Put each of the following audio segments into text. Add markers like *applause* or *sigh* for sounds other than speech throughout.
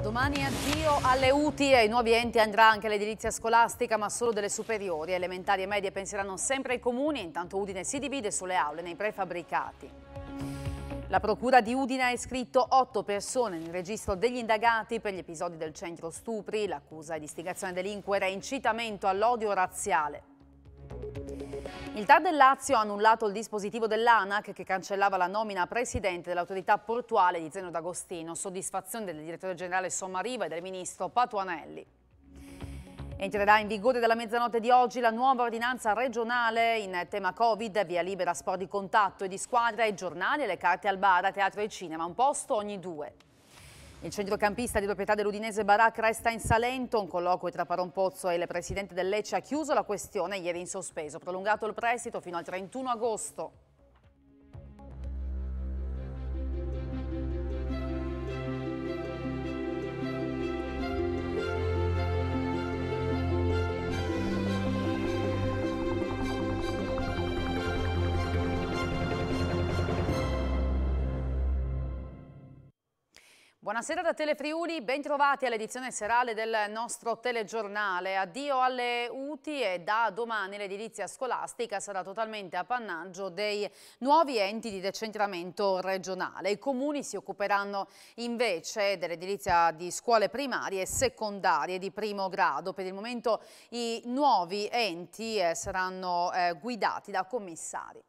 Domani addio alle UTI, e ai nuovi enti andrà anche l'edilizia scolastica ma solo delle superiori, elementari e medie penseranno sempre ai comuni, intanto Udine si divide sulle aule nei prefabbricati. La procura di Udine ha iscritto otto persone nel registro degli indagati per gli episodi del centro stupri. L'accusa è di istigazione delinquere e incitamento all'odio razziale. Il TAR del Lazio ha annullato il dispositivo dell'ANAC che cancellava la nomina a presidente dell'autorità portuale di Zeno D'Agostino, soddisfazione del direttore generale Sommariva e del ministro Patuanelli. Entrerà in vigore dalla mezzanotte di oggi la nuova ordinanza regionale in tema Covid, via libera sport di contatto e di squadra e giornali, e le carte al bar, teatro e cinema, un posto ogni due. Il centrocampista di proprietà dell'Udinese Baracca resta in Salento. Un colloquio tra Parompozzo e il presidente del ha chiuso la questione ieri in sospeso, prolungato il prestito fino al 31 agosto. Buonasera da Telefriuli, ben trovati all'edizione serale del nostro telegiornale. Addio alle UTI e da domani l'edilizia scolastica sarà totalmente appannaggio dei nuovi enti di decentramento regionale. I comuni si occuperanno invece dell'edilizia di scuole primarie e secondarie di primo grado. Per il momento i nuovi enti eh, saranno eh, guidati da commissari.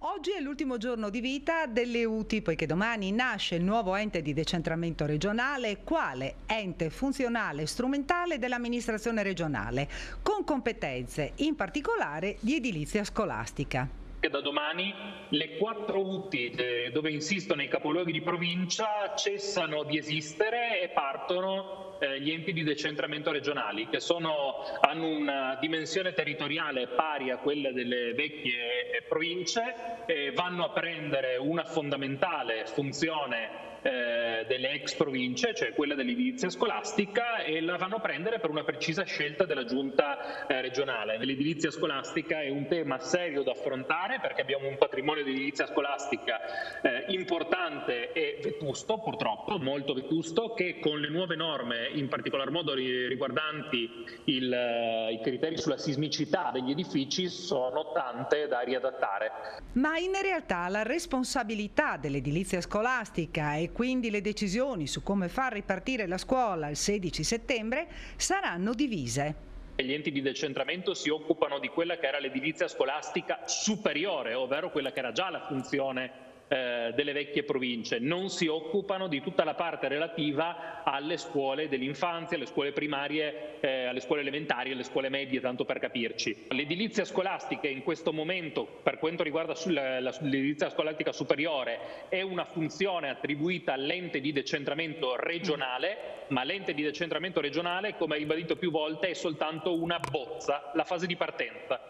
Oggi è l'ultimo giorno di vita delle UTI, poiché domani nasce il nuovo ente di decentramento regionale, quale ente funzionale e strumentale dell'amministrazione regionale, con competenze in particolare di edilizia scolastica da domani le quattro UTI eh, dove insistono i capoluoghi di provincia cessano di esistere e partono eh, gli enti di decentramento regionali che sono, hanno una dimensione territoriale pari a quella delle vecchie eh, province e vanno a prendere una fondamentale funzione eh, delle ex province, cioè quella dell'edilizia scolastica, e la vanno a prendere per una precisa scelta della giunta eh, regionale. L'edilizia scolastica è un tema serio da affrontare perché abbiamo un patrimonio di edilizia scolastica eh, importante e vetusto, purtroppo, molto vetusto, che con le nuove norme, in particolar modo riguardanti il, eh, i criteri sulla sismicità degli edifici, sono tante da riadattare. Ma in realtà la responsabilità dell'edilizia scolastica è quindi le decisioni su come far ripartire la scuola il 16 settembre saranno divise. Gli enti di decentramento si occupano di quella che era l'edilizia scolastica superiore, ovvero quella che era già la funzione eh, delle vecchie province, non si occupano di tutta la parte relativa alle scuole dell'infanzia, alle scuole primarie, eh, alle scuole elementari, alle scuole medie, tanto per capirci. L'edilizia scolastica in questo momento, per quanto riguarda l'edilizia scolastica superiore, è una funzione attribuita all'ente di decentramento regionale, ma l'ente di decentramento regionale, come ha ribadito più volte, è soltanto una bozza, la fase di partenza.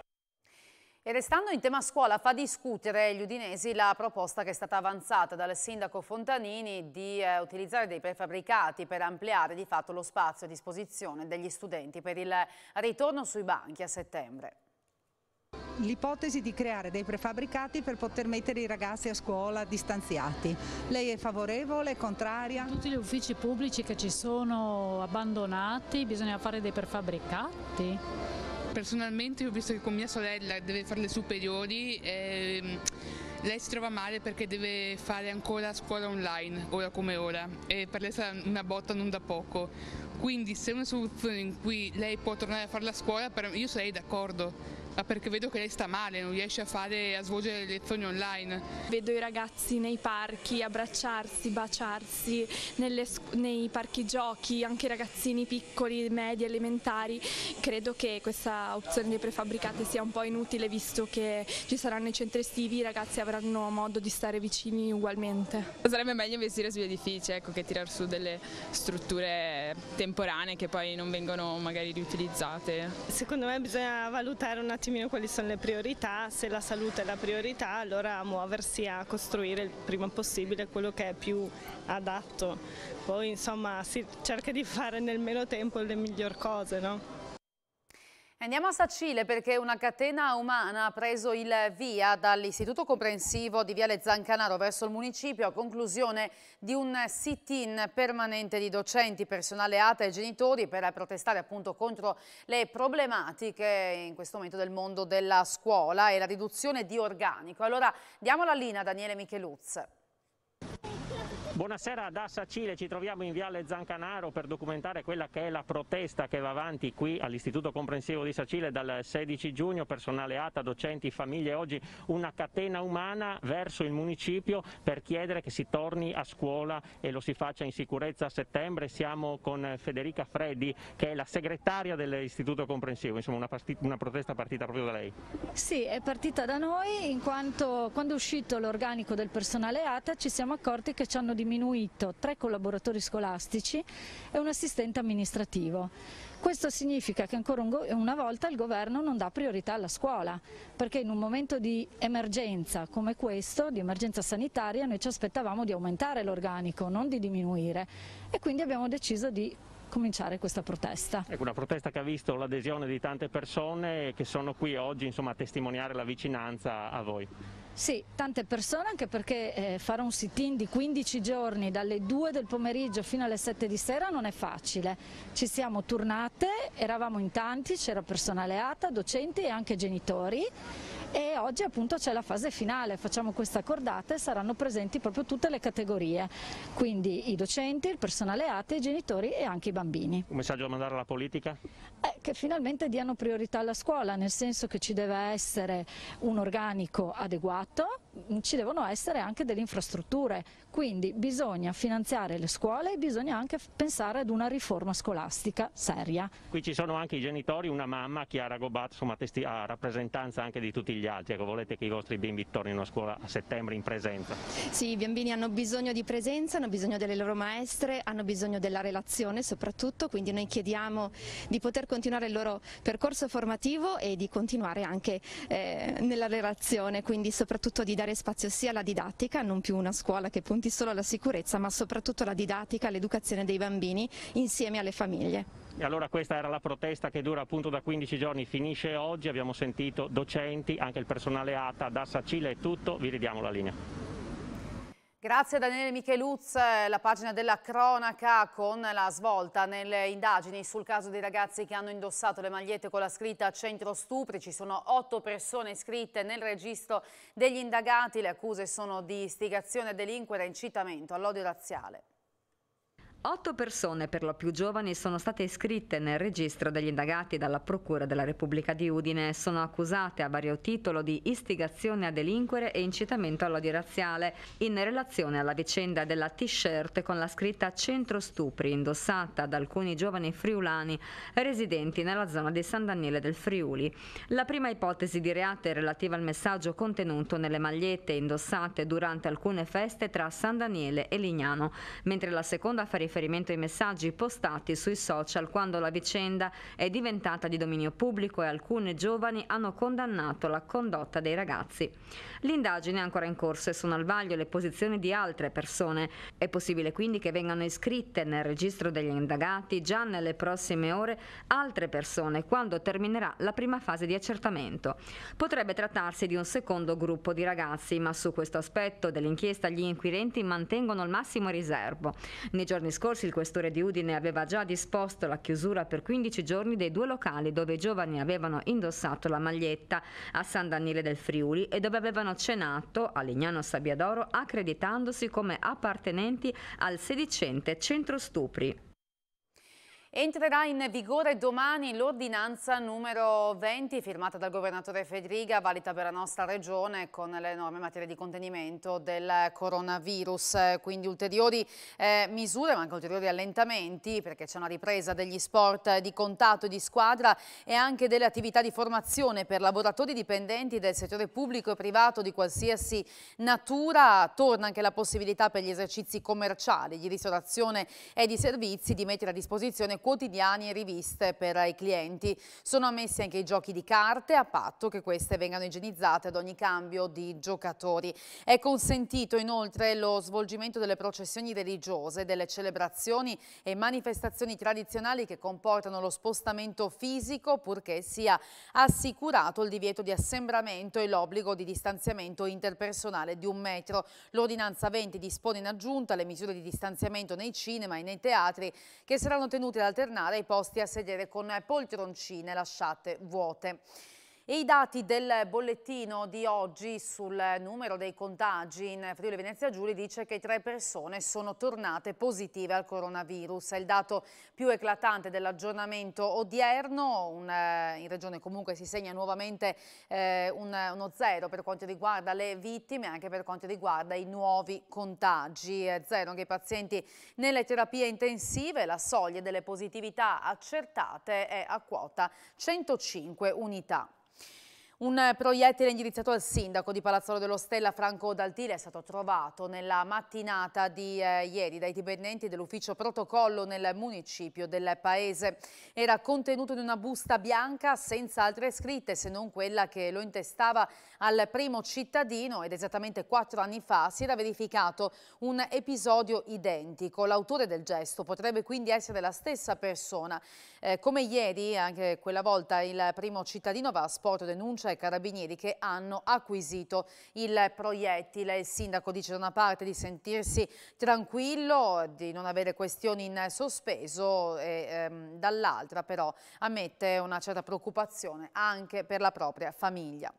E restando in tema scuola, fa discutere gli udinesi la proposta che è stata avanzata dal sindaco Fontanini di eh, utilizzare dei prefabbricati per ampliare di fatto lo spazio a disposizione degli studenti per il ritorno sui banchi a settembre l'ipotesi di creare dei prefabbricati per poter mettere i ragazzi a scuola distanziati. Lei è favorevole, contraria? Tutti gli uffici pubblici che ci sono abbandonati bisogna fare dei prefabbricati. Personalmente ho visto che con mia sorella deve fare le superiori e mm, lei si trova male perché deve fare ancora scuola online, ora come ora, e per lei sarà una botta non da poco. Quindi se una soluzione in cui lei può tornare a fare la scuola, io sarei d'accordo ma perché vedo che lei sta male, non riesce a fare a svolgere le lezioni online. Vedo i ragazzi nei parchi abbracciarsi, baciarsi, nelle, nei parchi giochi, anche i ragazzini piccoli, medi, elementari. Credo che questa opzione dei prefabbricati sia un po' inutile visto che ci saranno i centri estivi, i ragazzi avranno modo di stare vicini ugualmente. Sarebbe meglio investire sugli edifici ecco, che tirare su delle strutture temporanee che poi non vengono magari riutilizzate. Secondo me bisogna valutare un attimo attimino quali sono le priorità, se la salute è la priorità allora muoversi a costruire il prima possibile quello che è più adatto, poi insomma si cerca di fare nel meno tempo le miglior cose. No? Andiamo a Sacile perché una catena umana ha preso il via dall'istituto comprensivo di Viale Zancanaro verso il municipio a conclusione di un sit-in permanente di docenti, personale ATA e genitori per protestare appunto contro le problematiche in questo momento del mondo della scuola e la riduzione di organico. Allora diamo la linea a Daniele Micheluz. Buonasera da Sacile, ci troviamo in Viale Zancanaro per documentare quella che è la protesta che va avanti qui all'Istituto Comprensivo di Sacile dal 16 giugno, personale ATA, docenti, famiglie, oggi una catena umana verso il municipio per chiedere che si torni a scuola e lo si faccia in sicurezza a settembre. Siamo con Federica Freddi che è la segretaria dell'Istituto Comprensivo, insomma una, una protesta partita proprio da lei. Sì, è partita da noi in quanto quando è uscito l'organico del personale ATA ci siamo accorti che ci hanno dimostrato diminuito tre collaboratori scolastici e un assistente amministrativo. Questo significa che ancora un una volta il governo non dà priorità alla scuola, perché in un momento di emergenza come questo, di emergenza sanitaria, noi ci aspettavamo di aumentare l'organico, non di diminuire e quindi abbiamo deciso di cominciare questa protesta. Ecco, una protesta che ha visto l'adesione di tante persone che sono qui oggi insomma, a testimoniare la vicinanza a voi. Sì, tante persone anche perché eh, fare un sit-in di 15 giorni dalle 2 del pomeriggio fino alle 7 di sera non è facile. Ci siamo turnate, eravamo in tanti, c'era persona alleata, docenti e anche genitori e oggi appunto c'è la fase finale, facciamo questa cordata e saranno presenti proprio tutte le categorie, quindi i docenti, il personale ATE, i genitori e anche i bambini. Un messaggio da mandare alla politica? Eh, che finalmente diano priorità alla scuola, nel senso che ci deve essere un organico adeguato, ci devono essere anche delle infrastrutture, quindi bisogna finanziare le scuole e bisogna anche pensare ad una riforma scolastica seria. Qui ci sono anche i genitori, una mamma, Chiara Gobat, insomma a rappresentanza anche di tutti gli altri, ecco, volete che i vostri bimbi tornino a scuola a settembre in presenza? Sì, i bambini hanno bisogno di presenza, hanno bisogno delle loro maestre, hanno bisogno della relazione soprattutto, quindi noi chiediamo di poter continuare il loro percorso formativo e di continuare anche eh, nella relazione, quindi soprattutto di dare spazio sia alla didattica, non più una scuola che punti importanti solo alla sicurezza ma soprattutto alla didattica, all'educazione dei bambini insieme alle famiglie. E allora questa era la protesta che dura appunto da 15 giorni, finisce oggi, abbiamo sentito docenti, anche il personale ATA, DASSA, Cile e tutto, vi ridiamo la linea. Grazie Daniele Micheluz, la pagina della cronaca con la svolta nelle indagini sul caso dei ragazzi che hanno indossato le magliette con la scritta Centro Stupri. Ci sono otto persone iscritte nel registro degli indagati, le accuse sono di istigazione a delinquere e incitamento all'odio razziale. Otto persone, per lo più giovani, sono state iscritte nel registro degli indagati dalla Procura della Repubblica di Udine. Sono accusate a vario titolo di istigazione a delinquere e incitamento all'odio razziale in relazione alla vicenda della t-shirt con la scritta Centro Stupri indossata da alcuni giovani friulani residenti nella zona di San Daniele del Friuli. La prima ipotesi di reato è relativa al messaggio contenuto nelle magliette indossate durante alcune feste tra San Daniele e Lignano, mentre la seconda fa riferimento riferimento ai messaggi postati sui social quando la vicenda è diventata di dominio pubblico e alcune giovani hanno condannato la condotta dei ragazzi. L'indagine è ancora in corso e sono al vaglio le posizioni di altre persone. È possibile quindi che vengano iscritte nel registro degli indagati già nelle prossime ore altre persone quando terminerà la prima fase di accertamento. Potrebbe trattarsi di un secondo gruppo di ragazzi, ma su questo aspetto dell'inchiesta gli inquirenti mantengono il massimo riservo. Nei giorni scorsi il questore di Udine aveva già disposto la chiusura per 15 giorni dei due locali dove i giovani avevano indossato la maglietta a San Daniele del Friuli e dove avevano cenato a Lignano Sabbiadoro accreditandosi come appartenenti al sedicente centro stupri. Entrerà in vigore domani l'ordinanza numero 20 firmata dal governatore Federica, valida per la nostra regione con le norme in materia di contenimento del coronavirus. Quindi ulteriori eh, misure ma anche ulteriori allentamenti perché c'è una ripresa degli sport di contatto e di squadra e anche delle attività di formazione per lavoratori dipendenti del settore pubblico e privato di qualsiasi natura. Torna anche la possibilità per gli esercizi commerciali di ristorazione e di servizi di mettere a disposizione quotidiani e riviste per i clienti. Sono ammessi anche i giochi di carte a patto che queste vengano igienizzate ad ogni cambio di giocatori. È consentito inoltre lo svolgimento delle processioni religiose, delle celebrazioni e manifestazioni tradizionali che comportano lo spostamento fisico purché sia assicurato il divieto di assembramento e l'obbligo di distanziamento interpersonale di un metro. L'ordinanza 20 dispone in aggiunta le misure di distanziamento nei cinema e nei teatri che saranno tenute alternare i posti a sedere con poltroncine lasciate vuote. E i dati del bollettino di oggi sul numero dei contagi in Friuli Venezia Giulia dice che tre persone sono tornate positive al coronavirus. È il dato più eclatante dell'aggiornamento odierno. Un, eh, in regione comunque si segna nuovamente eh, un, uno zero per quanto riguarda le vittime e anche per quanto riguarda i nuovi contagi. zero anche i pazienti nelle terapie intensive. La soglia delle positività accertate è a quota 105 unità. Un proiettile indirizzato al sindaco di Palazzolo dello Stella, Franco Daltile, è stato trovato nella mattinata di eh, ieri dai dipendenti dell'ufficio protocollo nel municipio del paese. Era contenuto in una busta bianca senza altre scritte se non quella che lo intestava al primo cittadino ed esattamente quattro anni fa si era verificato un episodio identico. L'autore del gesto potrebbe quindi essere la stessa persona. Eh, come ieri, anche quella volta, il primo cittadino va a sport denuncia ai carabinieri che hanno acquisito il proiettile. Il sindaco dice da una parte di sentirsi tranquillo, di non avere questioni in sospeso, e, ehm, dall'altra però ammette una certa preoccupazione anche per la propria famiglia.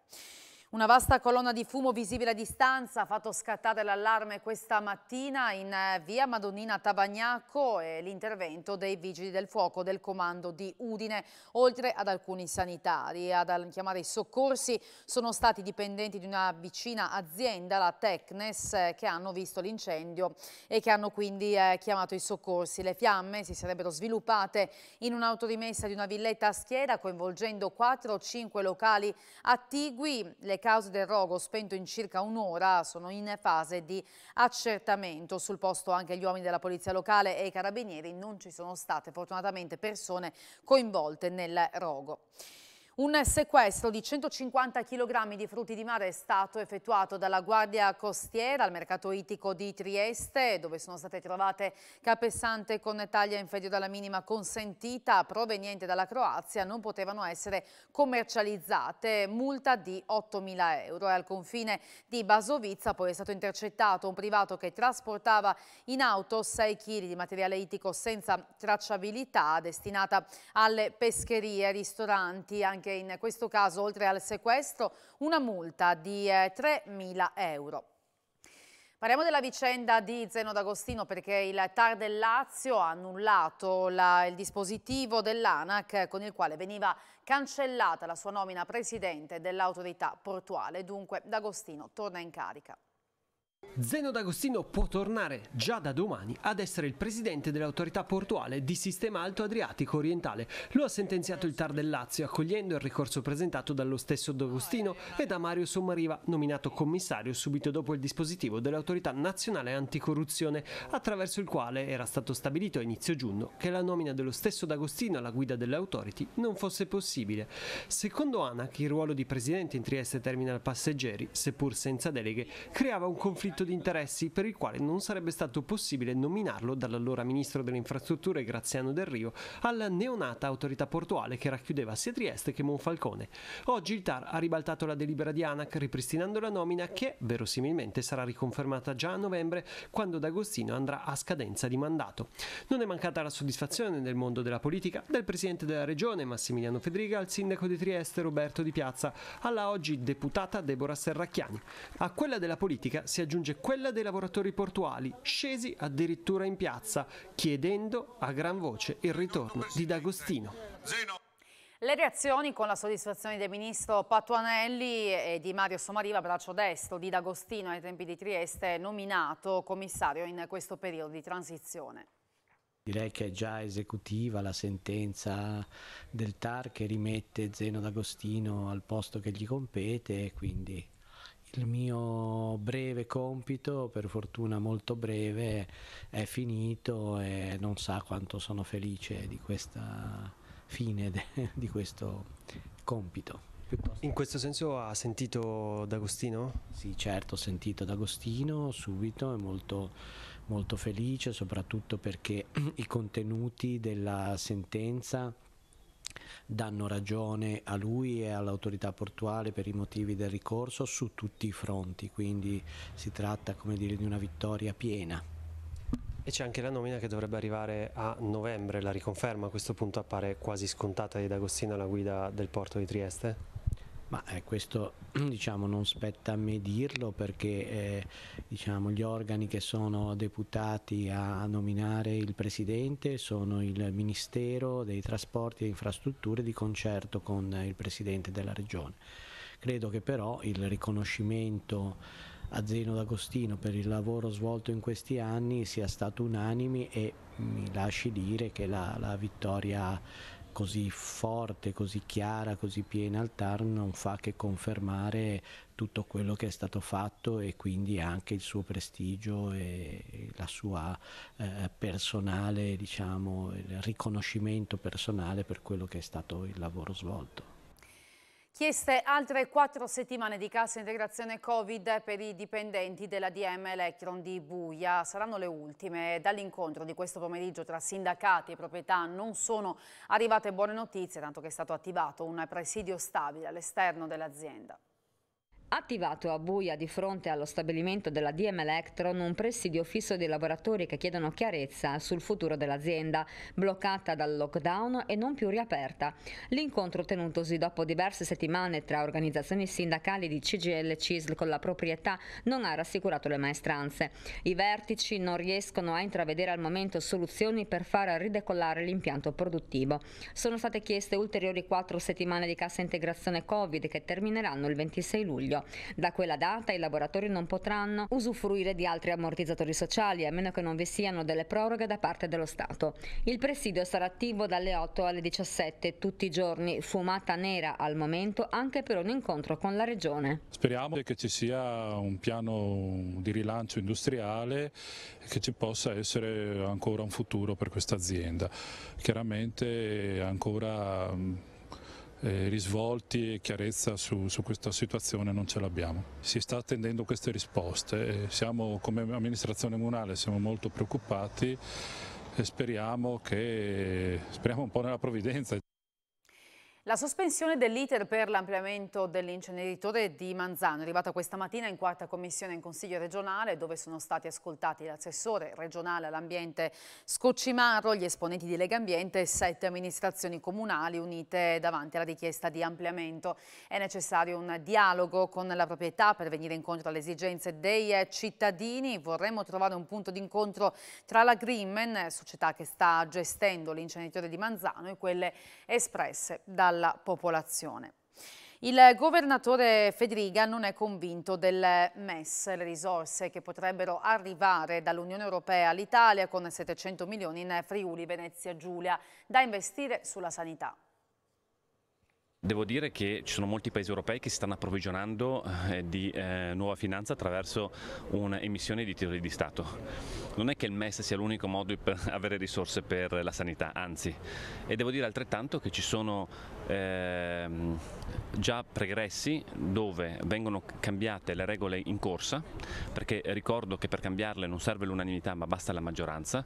Una vasta colonna di fumo visibile a distanza ha fatto scattare l'allarme questa mattina in eh, via Madonnina Tabagnacco e l'intervento dei vigili del fuoco del comando di Udine, oltre ad alcuni sanitari. Ad chiamare i soccorsi sono stati dipendenti di una vicina azienda, la Tecnes, eh, che hanno visto l'incendio e che hanno quindi eh, chiamato i soccorsi. Le fiamme si sarebbero sviluppate in un'autorimessa di una villetta a schiera coinvolgendo 4 o 5 locali attigui. Le le cause del rogo spento in circa un'ora sono in fase di accertamento. Sul posto anche gli uomini della polizia locale e i carabinieri non ci sono state fortunatamente persone coinvolte nel rogo. Un sequestro di 150 kg di frutti di mare è stato effettuato dalla Guardia Costiera al mercato itico di Trieste, dove sono state trovate capessante con taglia inferiore alla minima consentita, proveniente dalla Croazia, non potevano essere commercializzate, multa di 8.000 euro. E al confine di Basovizza poi è stato intercettato un privato che trasportava in auto 6 kg di materiale itico senza tracciabilità, destinata alle pescherie, ristoranti, anche anche in questo caso, oltre al sequestro, una multa di 3.000 eh, euro. Parliamo della vicenda di Zeno D'Agostino perché il TAR del Lazio ha annullato la, il dispositivo dell'ANAC con il quale veniva cancellata la sua nomina presidente dell'autorità portuale. Dunque D'Agostino torna in carica. Zeno D'Agostino può tornare già da domani ad essere il presidente dell'autorità portuale di Sistema Alto Adriatico Orientale. Lo ha sentenziato il Tar del Lazio, accogliendo il ricorso presentato dallo stesso D'Agostino e da Mario Sommariva, nominato commissario subito dopo il dispositivo dell'autorità nazionale anticorruzione, attraverso il quale era stato stabilito a inizio giugno che la nomina dello stesso D'Agostino alla guida dell'autority non fosse possibile. Secondo Anac, il ruolo di presidente in Trieste Terminal Passeggeri, seppur senza deleghe, creava un conflitto conflitto di interessi per il quale non sarebbe stato possibile nominarlo dall'allora ministro delle infrastrutture Graziano Del Rio alla neonata autorità portuale che racchiudeva sia Trieste che Monfalcone. Oggi il TAR ha ribaltato la delibera di ANAC ripristinando la nomina che verosimilmente sarà riconfermata già a novembre quando D'Agostino andrà a scadenza di mandato. Non è mancata la soddisfazione nel mondo della politica del presidente della regione Massimiliano Federica al sindaco di Trieste Roberto Di Piazza alla oggi deputata Deborah Serracchiani. A quella della politica si aggiunge raggiunge quella dei lavoratori portuali, scesi addirittura in piazza, chiedendo a gran voce il ritorno di D'Agostino. Le reazioni con la soddisfazione del ministro Patuanelli e di Mario Somariva, braccio destro di D'Agostino ai tempi di Trieste, nominato commissario in questo periodo di transizione. Direi che è già esecutiva la sentenza del TAR che rimette Zeno D'Agostino al posto che gli compete e quindi il mio breve compito, per fortuna molto breve, è finito e non sa quanto sono felice di questa fine de, *laughs* di questo compito. In questo senso ha sentito D'Agostino? Sì, certo, ho sentito D'Agostino subito, è molto, molto felice, soprattutto perché *clears throat* i contenuti della sentenza danno ragione a lui e all'autorità portuale per i motivi del ricorso su tutti i fronti, quindi si tratta dire, di una vittoria piena. E c'è anche la nomina che dovrebbe arrivare a novembre, la riconferma a questo punto appare quasi scontata di D'Agostino alla guida del porto di Trieste? Ma eh, questo *clears throat* diciamo, non spetta a me dirlo perché eh, diciamo, gli organi che sono deputati a nominare il Presidente sono il Ministero dei Trasporti e Infrastrutture di concerto con il Presidente della Regione. Credo che però il riconoscimento a Zeno D'Agostino per il lavoro svolto in questi anni sia stato unanime e mi lasci dire che la, la vittoria così forte, così chiara, così piena al TAR non fa che confermare tutto quello che è stato fatto e quindi anche il suo prestigio e la sua eh, personale, diciamo, il riconoscimento personale per quello che è stato il lavoro svolto. Chieste altre quattro settimane di cassa integrazione Covid per i dipendenti della DM Electron di Buia. Saranno le ultime. Dall'incontro di questo pomeriggio tra sindacati e proprietà non sono arrivate buone notizie, tanto che è stato attivato un presidio stabile all'esterno dell'azienda. Attivato a Buia di fronte allo stabilimento della DM Electron un presidio fisso dei lavoratori che chiedono chiarezza sul futuro dell'azienda, bloccata dal lockdown e non più riaperta. L'incontro tenutosi dopo diverse settimane tra organizzazioni sindacali di CGL e CISL con la proprietà non ha rassicurato le maestranze. I vertici non riescono a intravedere al momento soluzioni per far ridecollare l'impianto produttivo. Sono state chieste ulteriori quattro settimane di cassa integrazione Covid che termineranno il 26 luglio luglio. Da quella data i lavoratori non potranno usufruire di altri ammortizzatori sociali a meno che non vi siano delle proroghe da parte dello Stato. Il presidio sarà attivo dalle 8 alle 17 tutti i giorni, fumata nera al momento anche per un incontro con la Regione. Speriamo che ci sia un piano di rilancio industriale e che ci possa essere ancora un futuro per questa azienda. Chiaramente ancora eh, risvolti e chiarezza su, su, questa situazione non ce l'abbiamo. Si sta attendendo queste risposte, e eh, siamo come amministrazione comunale siamo molto preoccupati e speriamo, che, speriamo un po' nella provvidenza. La sospensione dell'iter per l'ampliamento dell'inceneritore di Manzano è arrivata questa mattina in quarta commissione in Consiglio regionale dove sono stati ascoltati l'assessore regionale all'ambiente Scoccimarro, gli esponenti di Lega Ambiente e sette amministrazioni comunali unite davanti alla richiesta di ampliamento. È necessario un dialogo con la proprietà per venire incontro alle esigenze dei cittadini. Vorremmo trovare un punto d'incontro tra la Grimmen, società che sta gestendo l'inceneritore di Manzano, e quelle espresse dalla alla popolazione. Il governatore Federica non è convinto del MES, le risorse che potrebbero arrivare dall'Unione Europea all'Italia con 700 milioni in Friuli, Venezia, Giulia, da investire sulla sanità. Devo dire che ci sono molti paesi europei che si stanno approvvigionando eh, di eh, nuova finanza attraverso un'emissione di titoli di Stato. Non è che il MES sia l'unico modo per avere risorse per la sanità, anzi, e devo dire altrettanto che ci sono Ehm, già pregressi dove vengono cambiate le regole in corsa, perché ricordo che per cambiarle non serve l'unanimità ma basta la maggioranza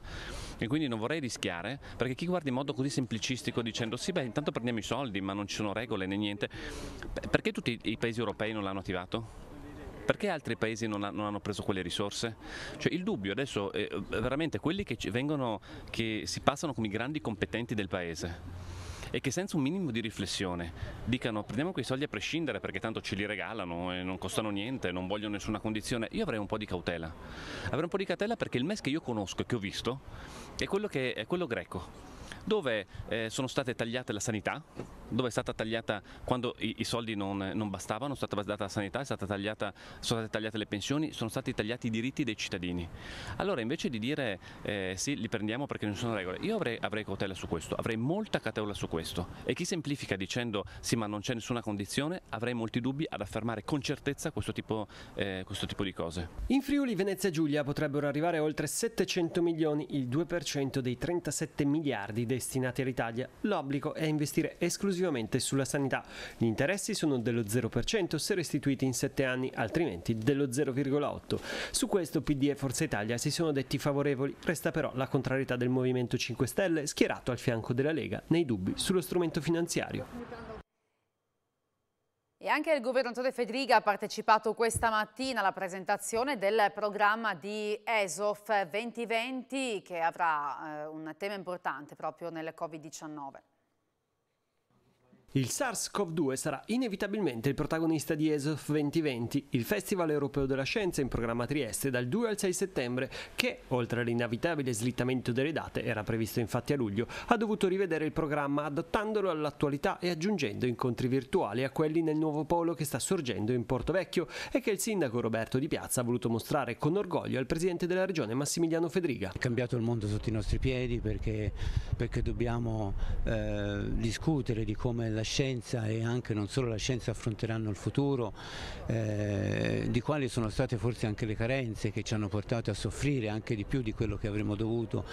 e quindi non vorrei rischiare perché chi guarda in modo così semplicistico dicendo sì beh intanto prendiamo i soldi ma non ci sono regole né niente, perché tutti i paesi europei non l'hanno attivato? perché altri paesi non, ha, non, hanno preso quelle risorse? Cioè, il dubbio adesso è veramente quelli che, vengono, che si passano come i grandi competenti del paese e che senza un minimo di riflessione dicano prendiamo quei soldi a prescindere perché tanto ce li regalano e non costano niente, non vogliono nessuna condizione, io avrei un po' di cautela. Avrei un po' di cautela perché il MES che io conosco e che ho visto è quello, che, è quello greco, dove eh, sono state tagliate la sanità, dove è stata tagliata quando i, i soldi non, non, bastavano, è stata data la sanità, è stata tagliata, sono state tagliate le pensioni, sono stati tagliati i diritti dei cittadini. Allora invece di dire eh, sì, li prendiamo perché non sono regole, io avrei, avrei cautela su questo, avrei molta cautela su questo e chi semplifica dicendo sì ma non c'è nessuna condizione avrei molti dubbi ad affermare con certezza questo tipo, eh, questo tipo di cose. In Friuli Venezia Giulia potrebbero arrivare oltre 700 milioni, il 2% dei 37 miliardi destinati all'Italia. L'obbligo è investire esclusivamente esclusivamente sulla sanità. Gli interessi sono dello 0% se restituiti in 7 anni, altrimenti dello 0,8%. Su questo PD e Forza Italia si sono detti favorevoli, resta però la contrarietà del Movimento 5 Stelle schierato al fianco della Lega nei dubbi sullo strumento finanziario. E anche il governatore Federica ha partecipato questa mattina alla presentazione del programma di ESOF 2020 che avrà eh, un tema importante proprio nel Covid-19. Il SARS-CoV-2 sarà inevitabilmente il protagonista di ESOF 2020, il Festival Europeo della Scienza in programma Trieste dal 2 al 6 settembre, che, oltre all'inevitabile slittamento delle date, era previsto infatti a luglio, ha dovuto rivedere il programma adattandolo all'attualità e aggiungendo incontri virtuali a quelli nel nuovo polo che sta sorgendo in Porto Vecchio e che il sindaco Roberto Di Piazza ha voluto mostrare con orgoglio al presidente della regione Massimiliano Federica. È cambiato il mondo sotto i nostri piedi perché, perché dobbiamo eh, discutere di come la la scienza e anche non solo la scienza affronteranno il futuro, eh, di quali sono state forse anche le carenze che ci hanno portato a soffrire anche di più di quello che avremmo dovuto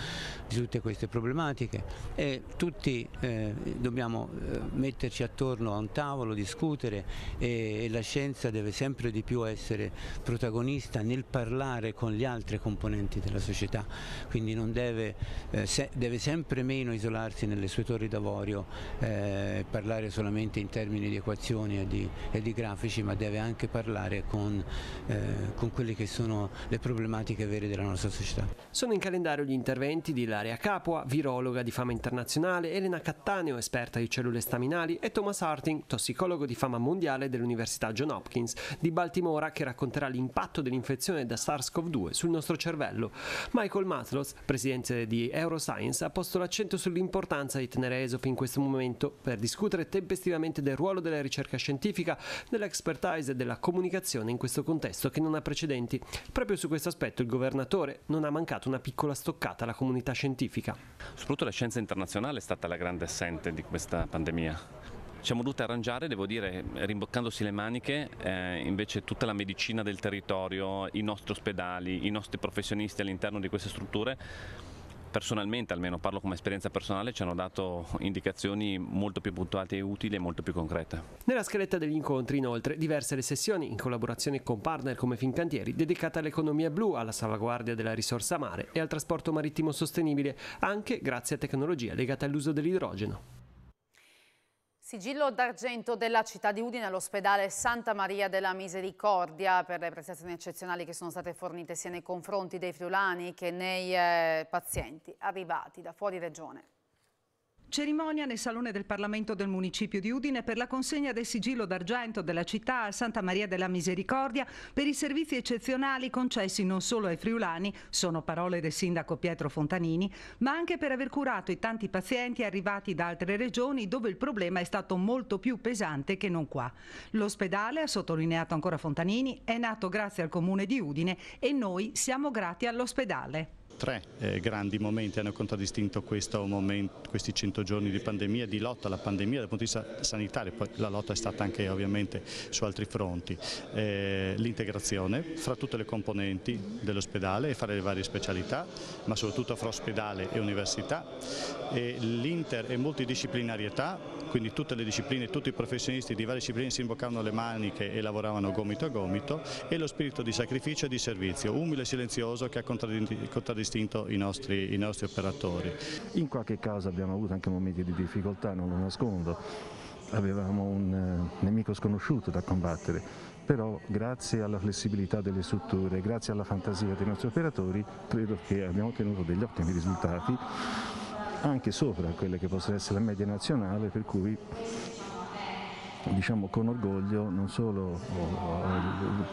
di tutte queste problematiche e tutti eh, dobbiamo eh, metterci attorno a un tavolo, discutere e, e la scienza deve sempre di più essere protagonista nel parlare con gli altri componenti della società, quindi non deve, eh, se, deve sempre meno isolarsi nelle sue torri d'avorio, eh, parlare parlare solamente in termini di equazioni e di, e di grafici ma deve anche parlare con, eh, con, quelle che sono le problematiche vere della nostra società. Sono in calendario gli interventi di Ilaria Capua, virologa di fama internazionale, Elena Cattaneo, esperta di cellule staminali e Thomas Harting, tossicologo di fama mondiale dell'Università John Hopkins di Baltimora che racconterà l'impatto dell'infezione da SARS-CoV-2 sul nostro cervello. Michael Matlos, presidente di Euroscience, ha posto l'accento sull'importanza di tenere ESOP in questo momento per discutere tempestivamente del ruolo della ricerca scientifica, dell'expertise e della comunicazione in questo contesto che non ha precedenti. Proprio su questo aspetto il governatore non ha mancato una piccola stoccata alla comunità scientifica. Soprattutto la scienza internazionale è stata la grande assente di questa pandemia Ci siamo dovuti arrangiare, devo dire, rimboccandosi le maniche, eh, invece tutta la medicina del territorio, i nostri ospedali, i nostri professionisti all'interno di queste strutture personalmente, almeno parlo come esperienza personale, ci hanno dato indicazioni molto più puntuali e utili e molto più concrete. Nella scaletta degli incontri, inoltre, diverse le sessioni in collaborazione con partner come Fincantieri dedicate all'economia blu, alla salvaguardia della risorsa mare e al trasporto marittimo sostenibile, anche grazie a tecnologia legata all'uso dell'idrogeno. Sigillo d'argento della città di Udine all'ospedale Santa Maria della Misericordia per le prestazioni eccezionali che sono state fornite sia nei confronti dei friulani che nei eh, pazienti arrivati da fuori regione. Cerimonia nel Salone del Parlamento del Municipio di Udine per la consegna del sigillo d'argento della città a Santa Maria della Misericordia per i servizi eccezionali concessi non solo ai friulani, sono parole del sindaco Pietro Fontanini, ma anche per aver curato i tanti pazienti arrivati da altre regioni dove il problema è stato molto più pesante che non qua. L'ospedale, ha sottolineato ancora Fontanini, è nato grazie al comune di Udine e noi siamo grati all'ospedale tre eh, grandi momenti hanno contraddistinto momento, questi 100 giorni di pandemia, di lotta alla pandemia dal punto di vista sanitario, poi la lotta è stata anche ovviamente su altri fronti, eh, l'integrazione fra tutte le componenti dell'ospedale e fra le varie specialità, ma soprattutto fra ospedale e università, l'inter e multidisciplinarietà quindi tutte le discipline, tutti i professionisti di varie discipline si imboccavano le maniche e lavoravano gomito a gomito e lo spirito di sacrificio e di servizio, umile e silenzioso che ha contraddistinto i nostri, i nostri operatori. In qualche caso abbiamo avuto anche momenti di difficoltà, non lo nascondo, avevamo un eh, nemico sconosciuto da combattere, però grazie alla flessibilità delle strutture, grazie alla fantasia dei nostri operatori, credo che abbiamo ottenuto degli ottimi risultati anche sopra quelle che possono essere la media nazionale, per cui diciamo, con orgoglio non solo ho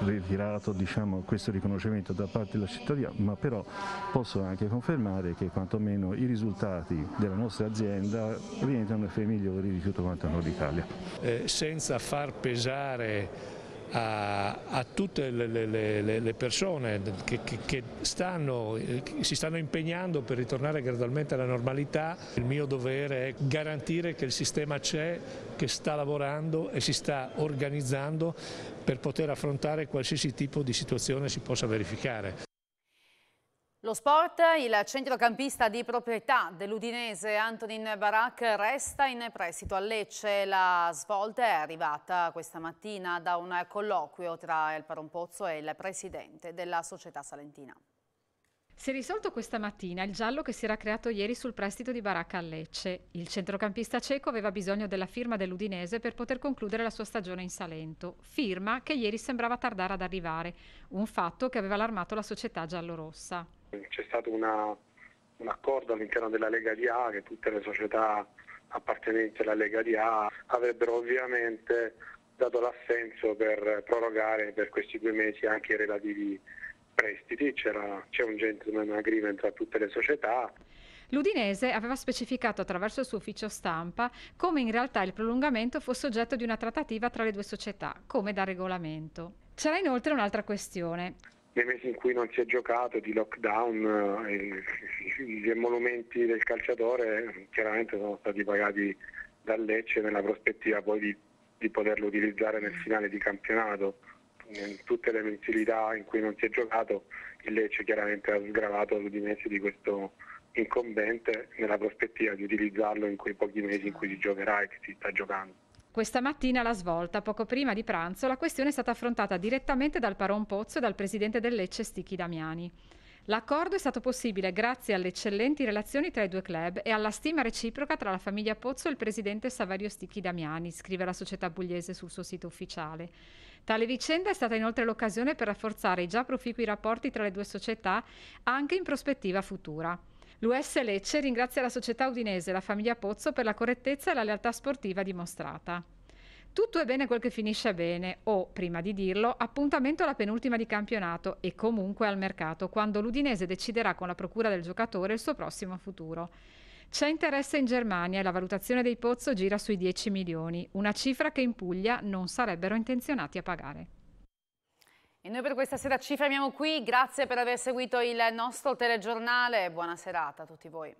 ritirato diciamo, questo riconoscimento da parte della cittadinanza, ma però posso anche confermare che quantomeno i risultati della nostra azienda rientrano fra i migliori di tutto quanto Nord Italia. Eh, senza far pesare a, a tutte le, le, le persone che, che, che stanno, si stanno impegnando per ritornare gradualmente alla normalità. Il mio dovere è garantire che il sistema c'è, che sta lavorando e si sta organizzando per poter affrontare qualsiasi tipo di situazione si possa verificare. Lo sport, il centrocampista di proprietà dell'Udinese Antonin Barak resta in prestito a Lecce. La svolta è arrivata questa mattina da un colloquio tra il Paronpozzo e il presidente della società salentina. Si è risolto questa mattina il giallo che si era creato ieri sul prestito di Baracca a Lecce. Il centrocampista cieco aveva bisogno della firma dell'Udinese per poter concludere la sua stagione in Salento, firma che ieri sembrava tardare ad arrivare, un fatto che aveva allarmato la società giallorossa. C'è stato una, un accordo all'interno della Lega di A che tutte le società appartenenti alla Lega di A avrebbero ovviamente dato l'assenso per prorogare per questi due mesi anche i relativi prestiti, C'era, c'è un gentleman agreement tra tutte le società. L'Udinese aveva specificato attraverso il suo ufficio stampa come in realtà il prolungamento fosse oggetto di una trattativa tra le due società, come da regolamento. C'era inoltre un'altra questione nei mesi in cui non si è giocato, di lockdown, gli eh, emolumenti del calciatore chiaramente sono stati pagati dal Lecce nella prospettiva poi di, di poterlo utilizzare nel finale di campionato. In tutte le mensilità in cui non si è giocato, il Lecce chiaramente ha sgravato su di mesi di questo incombente nella prospettiva di utilizzarlo in quei pochi mesi in cui si giocherà e che si sta giocando. Questa mattina alla svolta, poco prima di pranzo, la questione è stata affrontata direttamente dal Paron Pozzo e dal presidente del Lecce Sticchi Damiani. L'accordo è stato possibile grazie alle eccellenti relazioni tra i due club e alla stima reciproca tra la famiglia Pozzo e il presidente Savario Sticchi Damiani, scrive la società pugliese sul suo sito ufficiale. Tale vicenda è stata inoltre l'occasione per rafforzare i già proficui rapporti tra le due società anche in prospettiva futura. L'US Lecce ringrazia la società udinese e la famiglia Pozzo per la correttezza e la lealtà sportiva dimostrata. Tutto è bene quel che finisce bene o, prima di dirlo, appuntamento alla penultima di campionato e comunque al mercato, quando l'Udinese deciderà con la procura del giocatore il suo prossimo futuro. C'è interesse in Germania e la valutazione dei Pozzo gira sui 10 milioni, una cifra che in Puglia non sarebbero intenzionati a pagare. E noi per questa sera ci fermiamo qui, grazie per aver seguito il nostro telegiornale, buona serata a tutti voi.